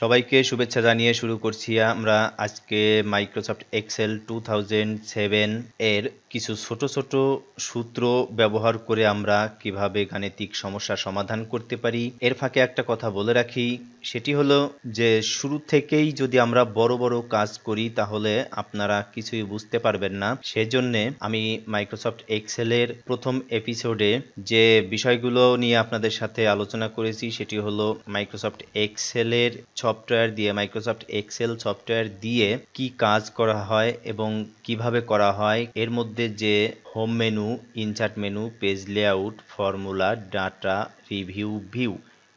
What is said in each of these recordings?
সবাইকে শুভেচ্ছা জানিয়ে শুরু করছি আমরা আজকে মাইক্রোসফট এক্সেল টু এর কিছু ছোট ছোট সূত্র ব্যবহার করে আমরা কিভাবে গাণিতিক সমস্যা সমাধান করতে পারি এর ফাঁকে একটা কথা বলে রাখি সেটি হলো যে শুরু থেকেই যদি আমরা বড় বড় কাজ করি তাহলে আপনারা কিছুই বুঝতে পারবেন না সেজন্য আমি মাইক্রোসফট এক্সেলের প্রথম এপিসোডে যে বিষয়গুলো নিয়ে আপনাদের সাথে আলোচনা করেছি সেটি হলো মাইক্রোসফট এক্সেলের ছ সফটওয়্যার দিয়ে মাইক্রোসফট এক্সেল সফটওয়্যার দিয়ে কি কাজ করা হয় এবং কিভাবে করা হয় এর মধ্যে যে home menu insert menu page layout formula data review view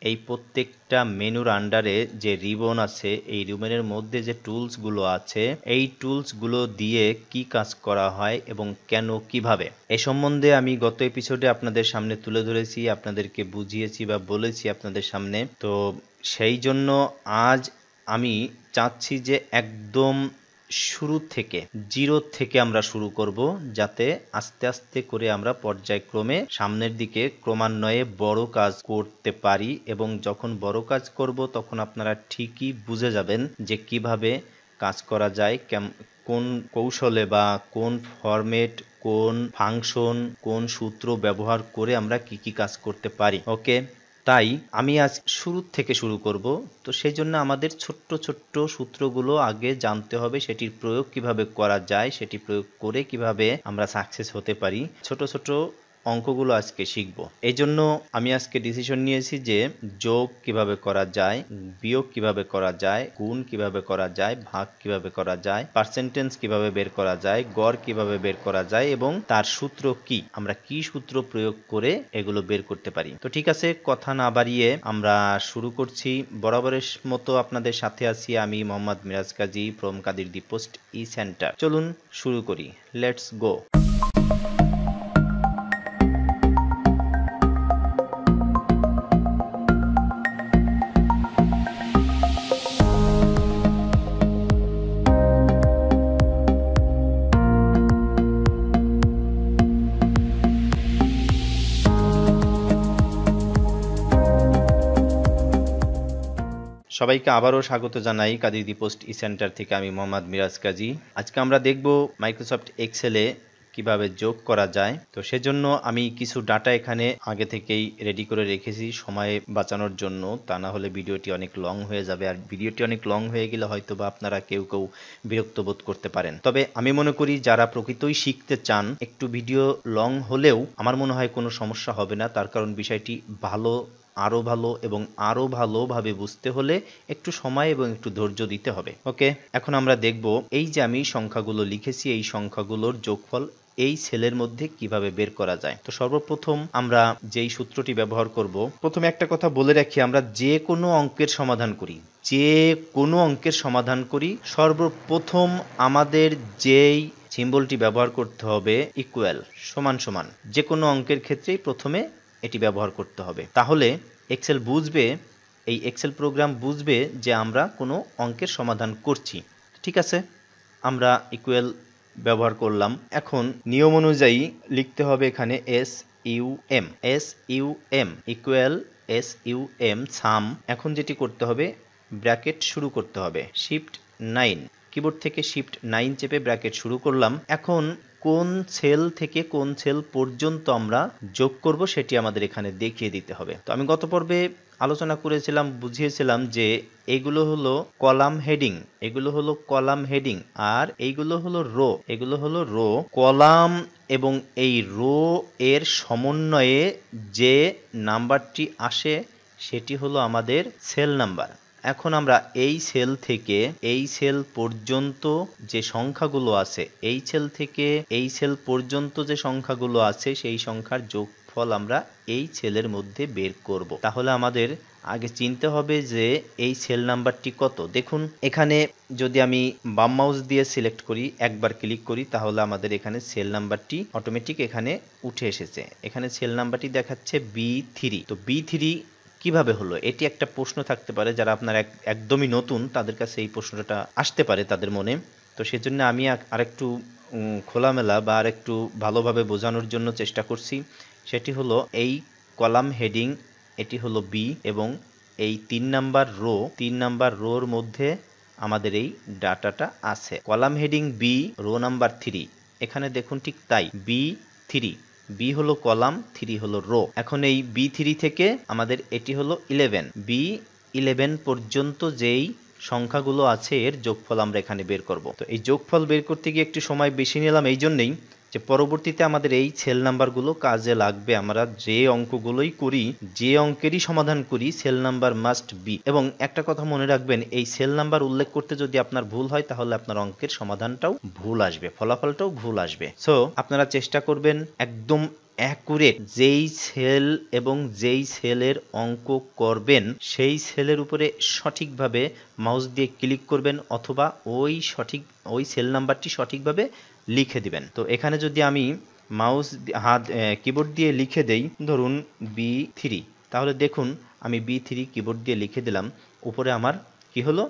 এই প্রত্যেকটা মেনুর আন্ডারে যে রিবন আছে এই রিবনের মধ্যে যে টুলসগুলো আছে এই টুলসগুলো দিয়ে কি কাজ করা হয় এবং কেন কিভাবে এ সম্বন্ধে আমি গত এপিসোডে আপনাদের সামনে তুলে ধরেছি আপনাদেরকে বুঝিয়েছি বা বলেছি আপনাদের সামনে তো সেই জন্য আজ আমি চাচ্ছি যে একদম শুরু থেকে জিরো থেকে আমরা শুরু করব যাতে আস্তে আস্তে করে আমরা পর্যায়ক্রমে সামনের দিকে ক্রমান্বয়ে বড় কাজ করতে পারি এবং যখন বড় কাজ করব তখন আপনারা ঠিকই বুঝে যাবেন যে কিভাবে কাজ করা যায় কেম কোন কৌশলে বা কোন ফরম্যাট কোন ফাংশন কোন সূত্র ব্যবহার করে আমরা কি কি কাজ করতে পারি ওকে তাই আমি আজ শুরুর থেকে শুরু করব তো সেই জন্য আমাদের ছোট্ট ছোট্ট সূত্রগুলো আগে জানতে হবে সেটির প্রয়োগ কিভাবে করা যায় সেটি প্রয়োগ করে কিভাবে আমরা সাকসেস হতে পারি ছোট ছোট অঙ্কগুলো আজকে শিখব এই জন্য আমি আজকে ডিসিশন নিয়েছি যে যোগ কিভাবে করা যায় বিয়োগ কিভাবে করা যায় গুণ কিভাবে করা যায় ভাগ কিভাবে করা যায় পার্সেন্টেন্স কিভাবে বের করা যায় গড় কিভাবে বের করা যায় এবং তার সূত্র কি আমরা কি সূত্র প্রয়োগ করে এগুলো বের করতে পারি তো ঠিক আছে কথা না বাড়িয়ে আমরা শুরু করছি বরাবরের মতো আপনাদের সাথে আছি আমি মোহাম্মদ মিরাজ কাজী প্রম Kadir the post E center চলুন শুরু করি লেটস গো সবাইকে আবারও স্বাগত জানাই কাদিদি পোস্ট ই সেন্টার থেকে আমি মোহাম্মদ মিরাজ কাজী আজকে আমরা দেখব মাইক্রোসফট এক্সেলে কিভাবে যোগ করা যায় তো সেজন্য আমি কিছু ডাটা এখানে আগে থেকেই রেডি করে রেখেছি সময় বাঁচানোর জন্য তা না হলে ভিডিওটি অনেক লং হয়ে যাবে আর ভিডিওটি অনেক লং হয়ে গেলে হয়তো বা আপনারা কেউ কেউ বিরক্ত বোধ করতে পারেন তবে আমি মনে করি যারা প্রকৃতই শিখতে চান একটু ভিডিও লং হলেও আমার মনে হয় কোনো সমস্যা হবে না তার কারণ বিষয়টি ভালো আরও ভালো এবং আরও ভালোভাবে বুঝতে হলে একটু সময় এবং একটু ধৈর্য দিতে হবে ওকে এখন আমরা দেখব এই যে আমি সংখ্যাগুলো লিখেছি এই সংখ্যাগুলোর যোগফল এই সেলের মধ্যে কিভাবে বের করা যায় তো সর্বপ্রথম আমরা যেই সূত্রটি ব্যবহার করব প্রথমে একটা কথা বলে রাখি আমরা যে কোনো অঙ্কের সমাধান করি যে কোনো অঙ্কের সমাধান করি সর্বপ্রথম আমাদের যেই সিম্বলটি ব্যবহার করতে হবে ইকুয়াল সমান সমান যে কোনো অঙ্কের ক্ষেত্রেই প্রথমে এটি ব্যবহার করতে হবে তাহলে এক্সেল বুঝবে এই এক্সেল প্রোগ্রাম বুঝবে যে আমরা কোনো অঙ্কের সমাধান করছি ঠিক আছে আমরা ইকুয়েল ব্যবহার করলাম এখন নিয়ম অনুযায়ী লিখতে হবে এখানে S U M S U M equal S U M sum এখন যেটি করতে হবে ব্র্যাকেট শুরু করতে হবে শিফট নাইন কিবোর্ড থেকে শিফট নাইন চেপে ব্র্যাকেট শুরু করলাম এখন কোন সেল থেকে কোন সেল পর্যন্ত আমরা যোগ করব সেটি আমাদের এখানে দেখিয়ে দিতে হবে তো আমি গত পর্বে আলোচনা করেছিলাম বুঝিয়েছিলাম যে এগুলো হলো কলাম হেডিং এগুলো হলো কলাম হেডিং আর এইগুলো হলো রো এগুলো হলো রো কলাম এবং এই রো এর সমন্বয়ে যে নাম্বারটি আসে সেটি হলো আমাদের সেল নাম্বার এখন আমরা এই সেল থেকে এই সেল পর্যন্ত যে সংখ্যাগুলো আছে এই সেল থেকে এই সেল পর্যন্ত যে সংখ্যাগুলো আছে সেই সংখ্যার যোগফল আমরা এই সেলের মধ্যে বের করব তাহলে আমাদের আগে চিনতে হবে যে এই সেল নাম্বারটি কত দেখুন এখানে যদি আমি বাম মাউস দিয়ে সিলেক্ট করি একবার ক্লিক করি তাহলে আমাদের এখানে সেল নাম্বারটি অটোমেটিক এখানে উঠে এসেছে এখানে সেল নাম্বারটি দেখাচ্ছে বি থ্রি তো বি থ্রি কিভাবে হলো এটি একটা প্রশ্ন থাকতে পারে যারা আপনার একদমই নতুন তাদের কাছে এই প্রশ্নটা আসতে পারে তাদের মনে তো সেজন্য আমি আরেকটু খোলামেলা বা আরেকটু ভালোভাবে বোঝানোর জন্য চেষ্টা করছি সেটি হলো এই কলাম হেডিং এটি হলো বি এবং এই তিন নাম্বার রো তিন নাম্বার রোর মধ্যে আমাদের এই ডাটাটা আছে column heading B row number three এখানে দেখুন ঠিক তাই বি থ্রি বি হলো কলাম থ্রি হলো রো এখন এই বি থ্রি থেকে আমাদের এটি হলো ইলেভেন বি ইলেভেন পর্যন্ত যেই সংখ্যাগুলো আছে এর যোগফল আমরা এখানে বের করব তো এই যোগফল বের করতে গিয়ে একটু সময় বেশি নিলাম এই জন্যেই যে পরবর্তীতে আমাদের এই সেল নাম্বারগুলো কাজে লাগবে আমরা যে অঙ্কগুলোই করি যে অঙ্কেরই সমাধান করি সেল নাম্বার মাস্ট বি এবং একটা কথা মনে রাখবেন এই সেল নাম্বার উল্লেখ করতে যদি আপনার ভুল হয় তাহলে আপনার অঙ্কের সমাধানটাও ভুল আসবে ফলাফলটাও ভুল আসবে সো আপনারা চেষ্টা করবেন একদম অ্যাকুরেট যেই সেল এবং যেই সেলের অঙ্ক করবেন সেই সেলের উপরে সঠিকভাবে মাউস দিয়ে ক্লিক করবেন অথবা ওই সঠিক ওই সেল নাম্বারটি সঠিকভাবে লিখে দিবেন তো এখানে যদি আমি মাউস হাত কিবোর্ড দিয়ে লিখে দেই ধরুন বি থ্রি তাহলে দেখুন আমি বি থ্রি কিবোর্ড দিয়ে লিখে দিলাম উপরে আমার কি হলো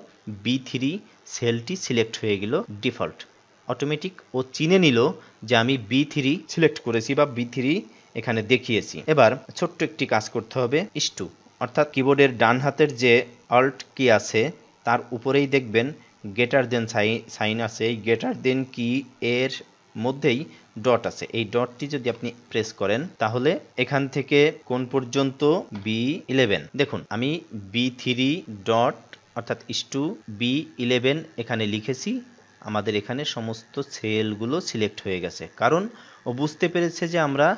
বি থ্রি সেলটি সিলেক্ট হয়ে গেল ডিফল্ট অটোমেটিক ও চিনে নিল যে আমি বি থ্রি সিলেক্ট করেছি বা বি থ্রি এখানে দেখিয়েছি এবার ছোট্ট একটি কাজ করতে হবে ইস্টু অর্থাৎ কিবোর্ডের ডান হাতের যে অল্ট কি আছে তার উপরেই দেখবেন গেটার দেন সাইন আছে এই গেটার দেন কি এর মধ্যেই ডট আছে এই ডটটি যদি আপনি প্রেস করেন তাহলে এখান থেকে কোন পর্যন্ত বি ইলেভেন দেখুন আমি বি থ্রি ডট অর্থাৎ ইস্টু বি ইলেভেন এখানে লিখেছি আমাদের এখানে সমস্ত সেলগুলো সিলেক্ট হয়ে গেছে কারণ ও বুঝতে পেরেছে যে আমরা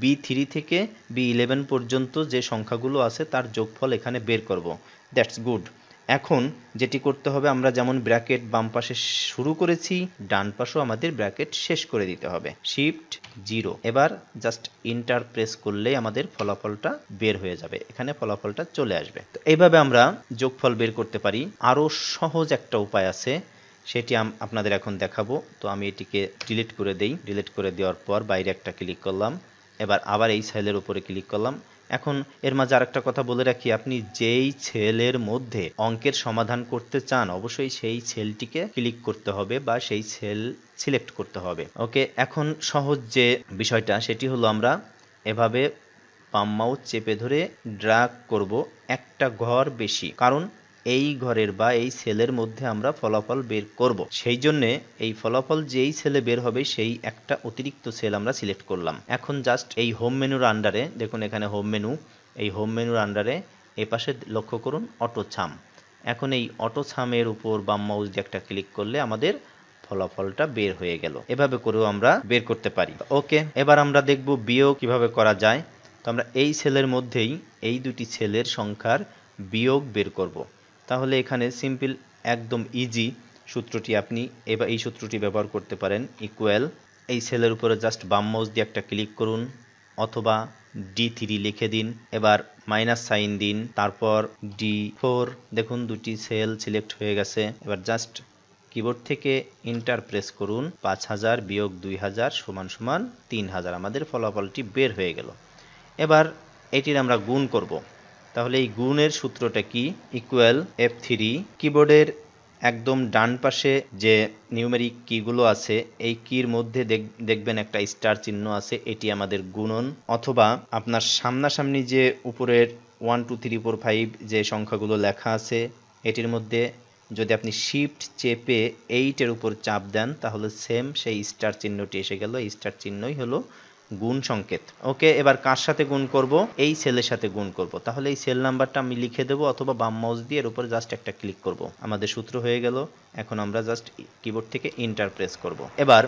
বি থ্রি থেকে বি ইলেভেন পর্যন্ত যে সংখ্যাগুলো আছে তার যোগফল এখানে বের করব দ্যাটস গুড এখন যেটি করতে হবে আমরা যেমন ব্র্যাকেট বাম পাশে শুরু করেছি ডান পাশেও আমাদের ব্র্যাকেট শেষ করে দিতে হবে শিফট জিরো এবার জাস্ট ইন্টার প্রেস করলেই আমাদের ফলাফলটা বের হয়ে যাবে এখানে ফলাফলটা চলে আসবে তো এইভাবে আমরা যোগফল বের করতে পারি আরও সহজ একটা উপায় আছে সেটি আপনাদের এখন দেখাবো তো আমি এটিকে ডিলিট করে দেই ডিলিট করে দেওয়ার পর বাইরে একটা ক্লিক করলাম এবার আবার এই সাইলের উপরে ক্লিক করলাম এখন এর মাঝে আরেকটা কথা বলে রাখি আপনি যেই ছেলের মধ্যে অঙ্কের সমাধান করতে চান অবশ্যই সেই ছেলটিকে ক্লিক করতে হবে বা সেই ছেল সিলেক্ট করতে হবে ওকে এখন সহজ যে বিষয়টা সেটি হলো আমরা এভাবে পাম্মাও চেপে ধরে ড্রাগ করব একটা ঘর বেশি কারণ এই ঘরের বা এই সেলের মধ্যে আমরা ফলাফল বের করব। সেই জন্যে এই ফলাফল যেই সেলে বের হবে সেই একটা অতিরিক্ত সেল আমরা সিলেক্ট করলাম এখন জাস্ট এই হোম মেনুর আন্ডারে দেখুন এখানে হোম মেনু এই হোম মেনুর আন্ডারে এ পাশে লক্ষ্য করুন অটো ছাম এখন এই অটো ছামের উপর বাম মাউস দিয়ে একটা ক্লিক করলে আমাদের ফলাফলটা বের হয়ে গেল এভাবে করেও আমরা বের করতে পারি ওকে এবার আমরা দেখব বিয়োগ কিভাবে করা যায় তো আমরা এই সেলের মধ্যেই এই দুটি সেলের সংখ্যার বিয়োগ বের করব। তাহলে এখানে সিম্পল একদম ইজি সূত্রটি আপনি এবার এই সূত্রটি ব্যবহার করতে পারেন ইকুয়াল এই সেলের উপরে জাস্ট বাম মাউস দিয়ে একটা ক্লিক করুন অথবা ডি থ্রি লিখে দিন এবার মাইনাস সাইন দিন তারপর ডি ফোর দেখুন দুটি সেল সিলেক্ট হয়ে গেছে এবার জাস্ট কিবোর্ড থেকে ইন্টার প্রেস করুন পাঁচ হাজার বিয়োগ দুই হাজার সমান সমান তিন হাজার আমাদের ফলাফলটি বের হয়ে গেল এবার এটির আমরা গুণ করব তাহলে এই গুণের সূত্রটা কি ইকুয়াল এফ থ্রি কিবোর্ডের একদম ডান পাশে যে নিউমেরিক কিগুলো আছে এই কির মধ্যে দেখবেন একটা স্টার চিহ্ন আছে এটি আমাদের গুণন অথবা আপনার সামনাসামনি যে উপরের one two three four five যে সংখ্যাগুলো লেখা আছে এটির মধ্যে যদি আপনি শিফট চেপে এইটের উপর চাপ দেন তাহলে সেম সেই স্টার চিহ্নটি এসে গেল স্টার চিহ্নই হলো গুণ সংকেত ওকে এবার কার সাথে গুণ করব এই সেলের সাথে গুণ করব তাহলে এই সেল নাম্বারটা আমি লিখে দেবো অথবা বাম মাউস দিয়ে এর উপরে জাস্ট একটা ক্লিক করব আমাদের সূত্র হয়ে গেল এখন আমরা জাস্ট কিবোর্ড থেকে ইন্টার প্রেস করব এবার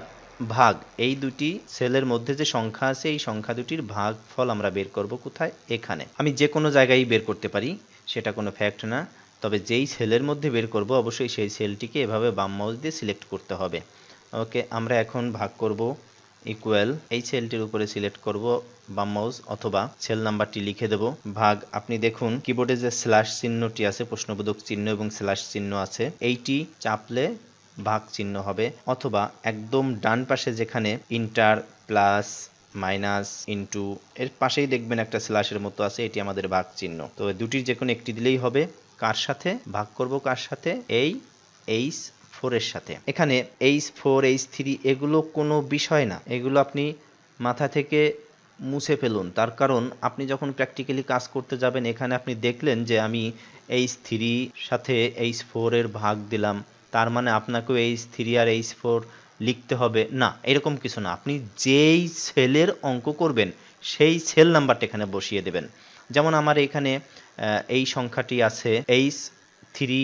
ভাগ এই দুটি সেলের মধ্যে যে সংখ্যা আছে এই সংখ্যা দুটির ভাগ ফল আমরা বের করব কোথায় এখানে আমি যে কোনো জায়গায় বের করতে পারি সেটা কোনো ফ্যাক্ট না তবে যেই সেলের মধ্যে বের করব অবশ্যই সেই সেলটিকে এভাবে বাম মাউস দিয়ে সিলেক্ট করতে হবে ওকে আমরা এখন ভাগ করব ইকুয়াল এই সেলটির উপরে সিলেক্ট করব বাম মাউস অথবা সেল নাম্বারটি লিখে দেব ভাগ আপনি দেখুন কিবোর্ডে যে স্ল্যাশ চিহ্নটি আছে প্রশ্নবোধক চিহ্ন এবং স্ল্যাশ চিহ্ন আছে এইটি চাপলে ভাগ চিহ্ন হবে অথবা একদম ডান পাশে যেখানে ইন্টার প্লাস মাইনাস ইন্টু এর পাশেই দেখবেন একটা স্ল্যাশের মতো আছে এটি আমাদের ভাগ চিহ্ন তো দুটির যে কোনো একটি দিলেই হবে কার সাথে ভাগ করব কার সাথে এই এইচ ফোরের সাথে এখানে এইচ ফোর এইচ থ্রি এগুলো কোনো বিষয় না এগুলো আপনি মাথা থেকে মুছে ফেলুন তার কারণ আপনি যখন প্র্যাকটিক্যালি কাজ করতে যাবেন এখানে আপনি দেখলেন যে আমি এইচ থ্রি সাথে এইচ ফোরের ভাগ দিলাম তার মানে আপনাকেও এইচ থ্রি আর এইচ ফোর লিখতে হবে না এরকম কিছু না আপনি যেই সেলের অঙ্ক করবেন সেই সেল নাম্বারটা এখানে বসিয়ে দেবেন যেমন আমার এখানে এই সংখ্যাটি আছে এইচ থ্রি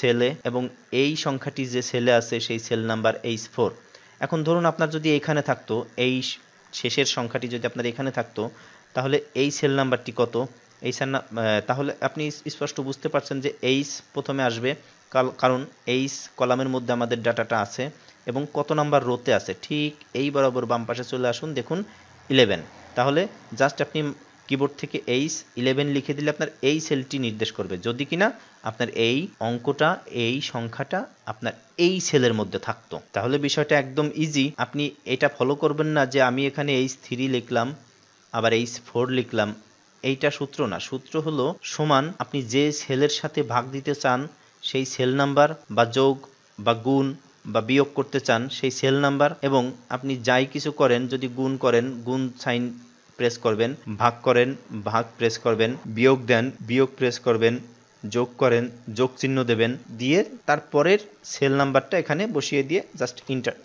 সেলে এবং এই সংখ্যাটি যে সেলে আছে সেই সেল নাম্বার এইচ ফোর এখন ধরুন আপনার যদি এখানে থাকতো এই শেষের সংখ্যাটি যদি আপনার এখানে থাকতো তাহলে এই সেল নাম্বারটি কত এই সেল তাহলে আপনি স্পষ্ট বুঝতে পারছেন যে এইচ প্রথমে আসবে কারণ এইচ কলামের মধ্যে আমাদের ডাটাটা আছে এবং কত নাম্বার রোতে আছে ঠিক এই বরাবর বাম পাশে চলে আসুন দেখুন ইলেভেন তাহলে জাস্ট আপনি কিবোর্ড থেকে এইচ ইলেভেন লিখে দিলে আপনার এই সেলটি নির্দেশ করবে যদি কিনা আপনার এই অঙ্কটা এই সংখ্যাটা আপনার এই সেলের মধ্যে থাকতো তাহলে বিষয়টা একদম ইজি আপনি এটা ফলো করবেন না যে আমি এখানে এইচ থ্রি লিখলাম আবার এইচ ফোর লিখলাম এইটা সূত্র না সূত্র হলো সমান আপনি যে সেলের সাথে ভাগ দিতে চান সেই সেল নাম্বার বা যোগ বা গুণ বা বিয়োগ করতে চান সেই সেল নাম্বার এবং আপনি যাই কিছু করেন যদি গুণ করেন গুণ সাইন প্রেস করবেন ভাগ করেন ভাগ প্রেস করবেন বিয়োগ দেন বিয়োগ প্রেস করবেন যোগ করেন যোগ চিহ্ন দেবেন দিয়ে তারপরের সেল নাম্বারটা এখানে বসিয়ে দিয়ে জাস্ট ইন্টার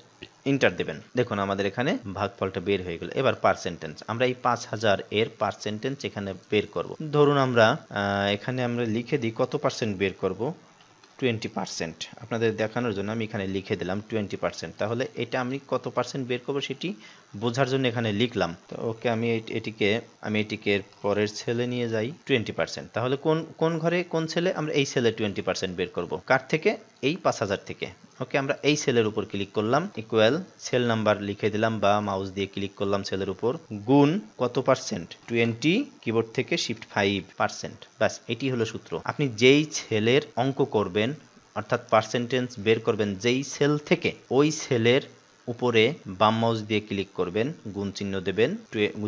ইন্টার দেবেন দেখুন আমাদের এখানে ভাগফলটা বের হয়ে গেল এবার পার্সেন্টেজ আমরা এই পাঁচ হাজার এর পার্সেন্টেজ এখানে বের করব ধরুন আমরা এখানে আমরা লিখে দিই কত পার্সেন্ট বের করব টোয়েন্টি পার্সেন্ট আপনাদের দেখানোর জন্য আমি এখানে লিখে দিলাম টোয়েন্টি পার্সেন্ট তাহলে এটা আমি কত পার্সেন্ট বের করবো সেটি বোঝার জন্য এখানে লিখলাম তো ওকে আমি এটিকে আমি এটিকে পরের ছেলে নিয়ে যাই টোয়েন্টি পার্সেন্ট তাহলে কোন কোন ঘরে কোন ছেলে আমরা এই ছেলে টোয়েন্টি পার্সেন্ট বের করবো কার থেকে এই পাঁচ হাজার থেকে ওকে আমরা এই সেলের উপর ক্লিক করলাম ইকুয়াল সেল নাম্বার লিখে দিলাম বা মাউস দিয়ে ক্লিক করলাম সেলের উপর গুণ কত পার্সেন্ট টোয়েন্টি কিবোর্ড থেকে শিফট ফাইভ পার্সেন্ট ব্যাস এটি হলো সূত্র আপনি যেই ছেলের অঙ্ক করবেন অর্থাৎ পার্সেন্টেজ বের করবেন যেই সেল থেকে ওই সেলের উপরে বাম মাউস দিয়ে ক্লিক করবেন গুণ চিহ্ন দেবেন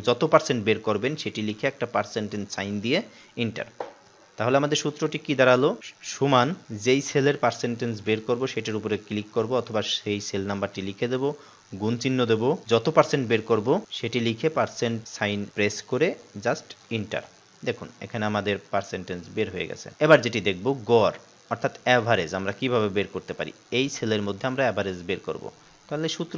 যত পার্সেন্ট বের করবেন সেটি লিখে একটা পার্সেন্টেজ সাইন দিয়ে ইন্টার তাহলে আমাদের সূত্রটি কি দাঁড়ালো সমান যেই সেলের পার্সেন্টেজ বের করব সেটার উপরে ক্লিক করব অথবা সেই সেল নাম্বারটি লিখে দেব গুণ চিহ্ন দেব যত পার্সেন্ট বের করব সেটি লিখে পার্সেন্ট সাইন প্রেস করে জাস্ট ইন্টার দেখুন এখানে আমাদের পার্সেন্টেজ বের হয়ে গেছে এবার যেটি দেখব গড় অর্থাৎ অ্যাভারেজ আমরা কিভাবে বের করতে পারি এই সেলের মধ্যে আমরা অ্যাভারেজ বের করব তাহলে সূত্র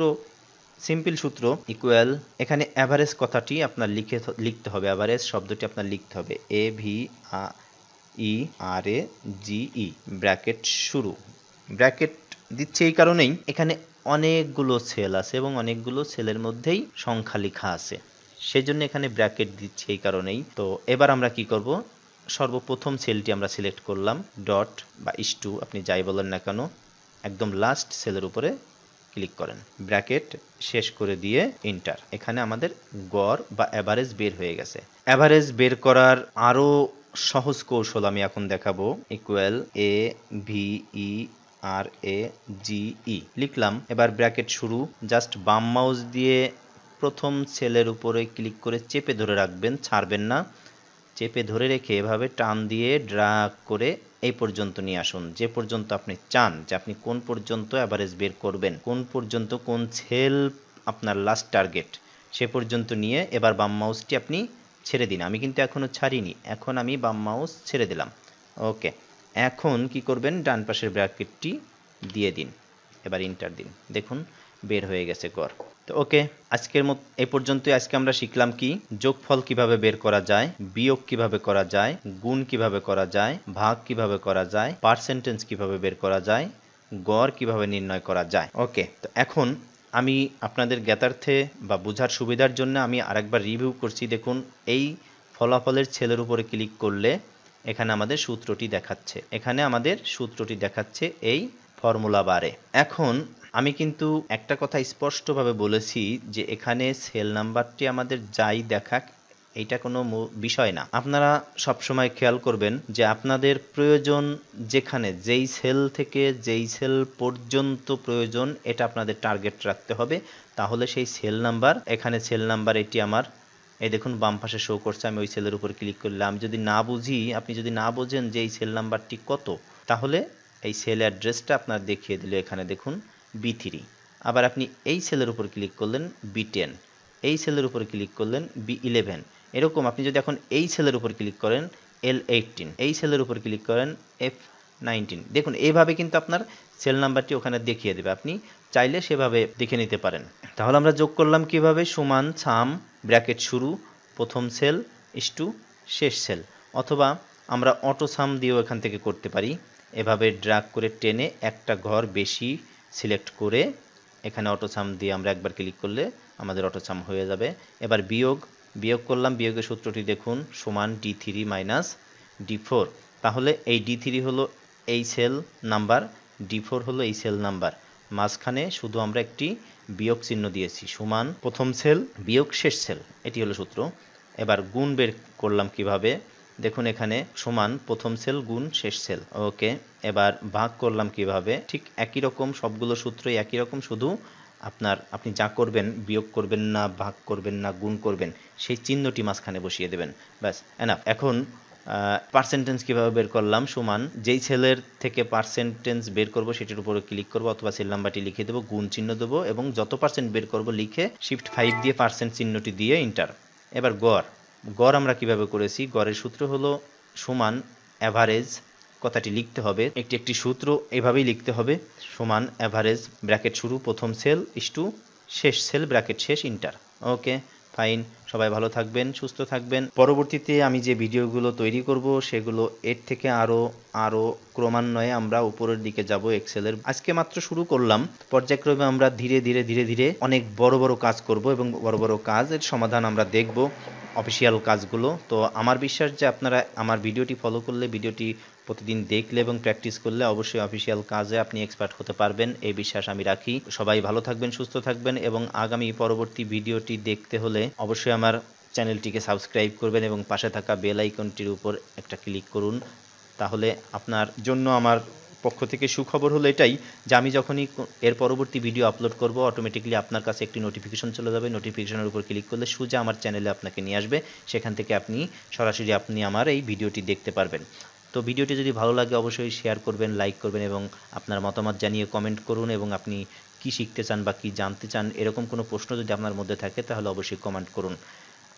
সিম্পল সূত্র ইকুয়াল এখানে অ্যাভারেজ কথাটি আপনার লিখে লিখতে হবে অ্যাভারেজ শব্দটি আপনার লিখতে হবে এ ভি আ E R A G E bracket শুরু ব্র্যাকেট দিচ্ছে এই কারণেই এখানে অনেকগুলো সেল আছে এবং অনেকগুলো সেলের মধ্যেই সংখ্যা লেখা আছে সেজন্য এখানে ব্র্যাকেট দিচ্ছে এই কারণেই তো এবার আমরা কি করব সর্বপ্রথম সেলটি আমরা সিলেক্ট করলাম ডট বা ইস্টু আপনি যাই বলেন না কেন একদম লাস্ট সেলের উপরে ক্লিক করেন ব্র্যাকেট শেষ করে দিয়ে ইন্টার এখানে আমাদের গড় বা অ্যাভারেজ বের হয়ে গেছে অ্যাভারেজ বের করার আরও সহজ কৌশল আমি এখন দেখাবো equal A V E R A G ই লিখলাম এবার ব্র্যাকেট শুরু জাস্ট বাম মাউস দিয়ে প্রথম সেলের উপরে ক্লিক করে চেপে ধরে রাখবেন ছাড়বেন না চেপে ধরে রেখে এভাবে টান দিয়ে ড্রাগ করে এই পর্যন্ত নিয়ে আসুন যে পর্যন্ত আপনি চান যে আপনি কোন পর্যন্ত অ্যাভারেজ বের করবেন কোন পর্যন্ত কোন সেল আপনার লাস্ট টার্গেট সে পর্যন্ত নিয়ে এবার বাম মাউসটি আপনি ছেড়ে দিন আমি কিন্তু এখনও ছাড়িনি এখন আমি বাম মাউস ছেড়ে দিলাম ওকে এখন কি করবেন ডান পাশের ব্র্যাকেটটি দিয়ে দিন এবার ইন্টার দিন দেখুন বের হয়ে গেছে গড় তো ওকে আজকের মত এ পর্যন্তই আজকে আমরা শিখলাম কি যোগফল কিভাবে বের করা যায় বিয়োগ কিভাবে করা যায় গুণ কিভাবে করা যায় ভাগ কিভাবে করা যায় পার্সেন্টেজ কিভাবে বের করা যায় গড় কিভাবে নির্ণয় করা যায় ওকে তো এখন আমি আপনাদের জ্ঞাতার্থে বা বোঝার সুবিধার জন্য আমি আরেকবার রিভিউ করছি দেখুন এই ফলাফলের ছেলের উপরে ক্লিক করলে এখানে আমাদের সূত্রটি দেখাচ্ছে এখানে আমাদের সূত্রটি দেখাচ্ছে এই ফর্মুলা বারে এখন আমি কিন্তু একটা কথা স্পষ্টভাবে বলেছি যে এখানে সেল নাম্বারটি আমাদের যাই দেখাক এটা কোনো বিষয় না আপনারা সব সময় খেয়াল করবেন যে আপনাদের প্রয়োজন যেখানে যেই সেল থেকে যেই সেল পর্যন্ত প্রয়োজন এটা আপনাদের টার্গেট রাখতে হবে তাহলে সেই সেল নাম্বার এখানে সেল নাম্বার এটি আমার এই দেখুন বাম পাশে শো করছে আমি ওই সেলের উপর ক্লিক করলাম যদি না বুঝি আপনি যদি না বোঝেন যে এই সেল নাম্বারটি কত তাহলে এই সেল অ্যাড্রেসটা আপনার দেখিয়ে দিল এখানে দেখুন বি থ্রি আবার আপনি এই সেলের উপর ক্লিক করলেন বি টেন এই সেলের উপর ক্লিক করলেন বি ইলেভেন এরকম আপনি যদি এখন এই সেলের উপর ক্লিক করেন এল এইটিন এই সেলের উপর ক্লিক করেন এফ নাইনটিন দেখুন এইভাবে কিন্তু আপনার সেল নাম্বারটি ওখানে দেখিয়ে দেবে আপনি চাইলে সেভাবে দেখে নিতে পারেন তাহলে আমরা যোগ করলাম কিভাবে সমান সাম ব্র্যাকেট শুরু প্রথম সেল ইস্টু শেষ সেল অথবা আমরা অটো সাম দিয়েও এখান থেকে করতে পারি এভাবে ড্রাগ করে টেনে একটা ঘর বেশি সিলেক্ট করে এখানে অটো সাম দিয়ে আমরা একবার ক্লিক করলে আমাদের অটো সাম হয়ে যাবে এবার বিয়োগ বিয়োগ করলাম বিয়োগের সূত্রটি দেখুন সমান D three minus D four তাহলে এই ডি থ্রি হলো এই সেল নাম্বার ডি ফোর হলো এই সেল নাম্বার মাঝখানে শুধু আমরা একটি বিয়োগ চিহ্ন দিয়েছি সমান প্রথম সেল বিয়োগ শেষ সেল এটি হলো সূত্র এবার গুণ বের করলাম কিভাবে দেখুন এখানে সমান প্রথম সেল গুণ শেষ সেল ওকে এবার ভাগ করলাম কিভাবে ঠিক একই রকম সবগুলো সূত্রই একই রকম শুধু আপনার আপনি যা করবেন বিয়োগ করবেন না ভাগ করবেন না গুণ করবেন সেই চিহ্নটি মাঝখানে বসিয়ে দেবেন ব্যাস এনাফ এখন পার্সেন্টেজ কীভাবে বের করলাম সমান যেই ছেলের থেকে পার্সেন্টেজ বের করব সেটির উপরে ক্লিক করব অথবা সেল নাম্বারটি লিখে দেবো গুণ চিহ্ন দেবো এবং যত পার্সেন্ট বের করব লিখে শিফট ফাইভ দিয়ে পার্সেন্ট চিহ্নটি দিয়ে ইন্টার এবার গড় গড় আমরা কিভাবে করেছি গড়ের সূত্র হলো সমান অ্যাভারেজ কথাটি লিখতে হবে একটি একটি সূত্র এভাবেই লিখতে হবে সমান অ্যাভারেজ ব্র্যাকেট শুরু প্রথম সেল ইস টু শেষ সেল ব্র্যাকেট শেষ ইন্টার ওকে ফাইন সবাই ভালো থাকবেন সুস্থ থাকবেন পরবর্তীতে আমি যে ভিডিওগুলো তৈরি করব সেগুলো এর থেকে আরও আরও ক্রমান্বয়ে আমরা উপরের দিকে যাব এক্সেলের আজকে মাত্র শুরু করলাম পর্যায়ক্রমে আমরা ধীরে ধীরে ধীরে ধীরে অনেক বড় বড় কাজ করব এবং বড় বড় কাজের সমাধান আমরা দেখব অফিসিয়াল কাজগুলো তো আমার বিশ্বাস যে আপনারা আমার ভিডিওটি ফলো করলে ভিডিওটি প্রতিদিন দেখলে এবং প্র্যাকটিস করলে অবশ্যই অফিসিয়াল কাজে আপনি এক্সপার্ট হতে পারবেন এই বিশ্বাস আমি রাখি সবাই ভালো থাকবেন সুস্থ থাকবেন এবং আগামী পরবর্তী ভিডিওটি দেখতে হলে অবশ্যই আমার চ্যানেলটিকে সাবস্ক্রাইব করবেন এবং পাশে থাকা বেল আইকনটির উপর একটা ক্লিক করুন তাহলে আপনার জন্য আমার পক্ষ থেকে সুখবর হলো এটাই যে আমি যখনই এর পরবর্তী ভিডিও আপলোড করব অটোমেটিকলি আপনার কাছে একটি নোটিফিকেশন চলে যাবে নোটিফিকেশনের উপর ক্লিক করলে সোজা আমার চ্যানেলে আপনাকে নিয়ে আসবে সেখান থেকে আপনি সরাসরি আপনি আমার এই ভিডিওটি দেখতে পারবেন তো ভিডিওটি যদি ভালো লাগে অবশ্যই শেয়ার করবেন লাইক করবেন এবং আপনার মতামত জানিয়ে কমেন্ট করুন এবং আপনি কি শিখতে চান বা কি জানতে চান এরকম কোনো প্রশ্ন যদি আপনার মধ্যে থাকে তাহলে অবশ্যই কমেন্ট করুন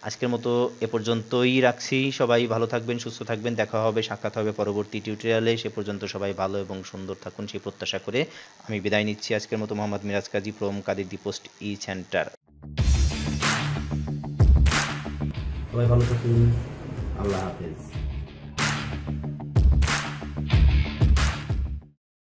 আজকের মতো এ পর্যন্তই রাখছি সবাই ভালো থাকবেন সুস্থ থাকবেন দেখা হবে সাক্ষাৎ হবে পরবর্তী টিউটোরিয়ালে সে পর্যন্ত সবাই ভালো এবং সুন্দর থাকুন সেই প্রত্যাশা করে আমি বিদায় নিচ্ছি আজকের মতো মোহাম্মদ মিরাজ কাজী প্রম Kader the post E center সবাই ভালো থাকুন আল্লাহ হাফেজ